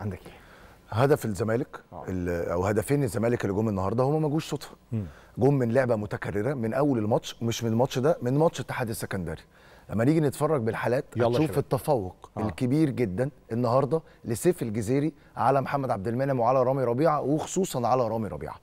عندك ايه؟ هدف الزمالك آه. او هدفين الزمالك اللي جم النهارده هما ما جوش صدفه جم من لعبه متكرره من اول الماتش مش من الماتش ده من ماتش اتحاد السكندري لما نيجي نتفرج بالحالات نشوف التفوق آه. الكبير جدا النهارده لسيف الجزيري على محمد عبد المنعم وعلى رامي ربيعه وخصوصا على رامي ربيعه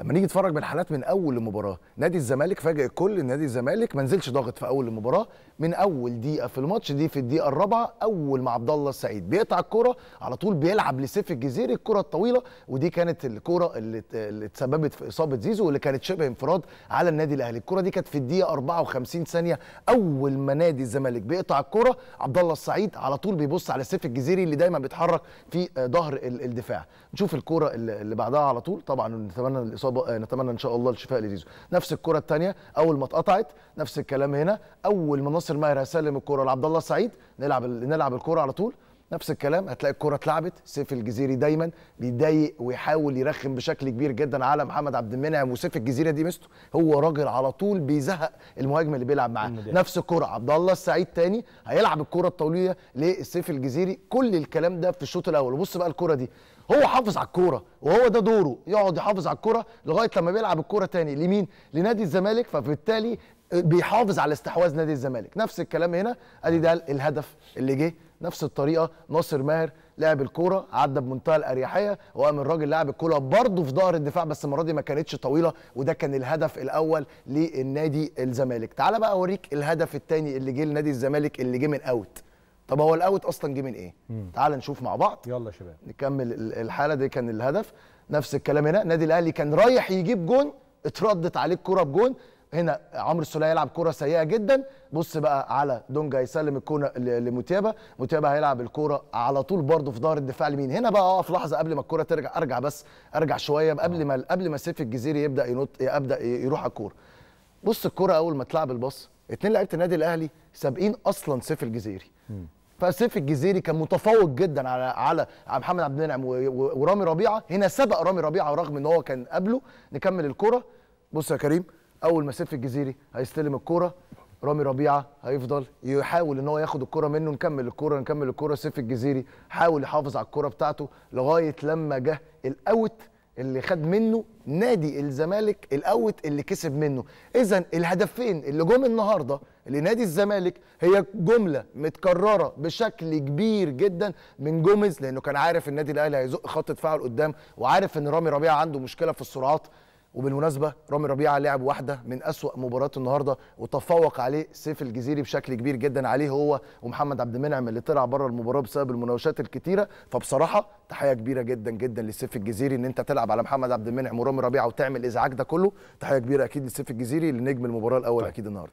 لما نيجي نتفرج من حالات من اول المباراه نادي الزمالك فاجئ الكل ان نادي الزمالك ما نزلش ضاغط في اول المباراه من اول دقيقه في الماتش دي في الدقيقه الرابعه اول ما عبد الله السعيد بيقطع الكره على طول بيلعب لسيف الجزيري الكره الطويله ودي كانت الكره اللي اللي اتسببت في اصابه زيزو واللي كانت شبه انفراد على النادي الاهلي الكره دي كانت في الدقيقه 54 ثانيه اول ما نادي الزمالك بيقطع الكره عبد الله السعيد على طول بيبص على سيف الجزيري اللي دايما بيتحرك في ظهر الدفاع نشوف الكره اللي بعدها على طول طبعا نتمنى الاصابه نتمنى ان شاء الله الشفاء لزيزو نفس الكره الثانيه اول ما اتقطعت نفس الكلام هنا اول ما ناصر ماهر هيسلم الكره لعبد الله السعيد نلعب نلعب الكره على طول نفس الكلام هتلاقي الكره اتلعبت سيف الجزيري دايما بيضايق ويحاول يرخم بشكل كبير جدا على محمد عبد المنعم وسيف الجزيره دي مسته هو راجل على طول بيزهق المهاجم اللي بيلعب معاه نفس الكره عبد الله السعيد تاني هيلعب الكره الطوليه لسيف الجزيري كل الكلام ده في الشوط الاول وبص بقى الكره دي هو حافظ على الكوره وهو ده دوره يقعد يحافظ على الكوره لغايه لما بيلعب الكوره تاني لمين لنادي الزمالك فبالتالي بيحافظ على استحواذ نادي الزمالك نفس الكلام هنا ادي ده الهدف اللي جه نفس الطريقه ناصر ماهر لعب الكوره عدى بمنتهى الاريحيه وقام الراجل لعب الكوره برضه في ظهر الدفاع بس المره دي ما كانتش طويله وده كان الهدف الاول للنادي الزمالك تعال بقى اوريك الهدف الثاني اللي جه لنادي الزمالك اللي جه من اوت طب هو الاوت اصلا جه من ايه تعال نشوف مع بعض يلا يا شباب نكمل الحاله دي كان الهدف نفس الكلام هنا النادي الاهلي كان رايح يجيب جون اتردت عليه الكورة بجون هنا عمرو السوليه يلعب كره سيئه جدا بص بقى على دونجا يسلم الكوره لمتيابه متيابه هيلعب الكوره على طول برضه في ظهر الدفاع اليمين هنا بقى اقف اه لحظه قبل ما الكوره ترجع ارجع بس ارجع شويه قبل آه. ما قبل ما سيف الجزيري يبدا ينط يبدا يروح على الكوره بص الكوره اول ما اتلعب الباص اتنين لعيبه النادي الاهلي سابقين اصلا سيف الجزيري فسيف الجزيري كان متفوق جدا على على محمد عبد المنعم ورامي ربيعه هنا سبق رامي ربيعه رغم ان هو كان قبله نكمل الكوره بص يا كريم اول ما سيف الجزيري هيستلم الكوره رامي ربيعه هيفضل يحاول ان هو ياخد الكوره منه نكمل الكوره نكمل الكوره سيف الجزيري حاول يحافظ على الكوره بتاعته لغايه لما جه الاوت اللي خد منه نادي الزمالك الاوت اللي كسب منه اذا الهدفين اللي جم النهارده لنادي الزمالك هي جمله متكرره بشكل كبير جدا من جوميز لانه كان عارف النادي الاهلي هيزق خط دفاعه لقدام وعارف ان رامي ربيعه عنده مشكله في السرعات وبالمناسبه رامي ربيعه لعب واحده من اسوا مباريات النهارده وتفوق عليه سيف الجزيري بشكل كبير جدا عليه هو ومحمد عبد المنعم اللي طلع بره المباراه بسبب المناوشات الكتيره فبصراحه تحيه كبيره جدا جدا لسيف الجزيري ان انت تلعب على محمد عبد المنعم ورامي ربيعه وتعمل ازعاج ده كله تحيه كبيره اكيد لسيف الجزيري لنجم المباراه الاول طيب. اكيد النهارده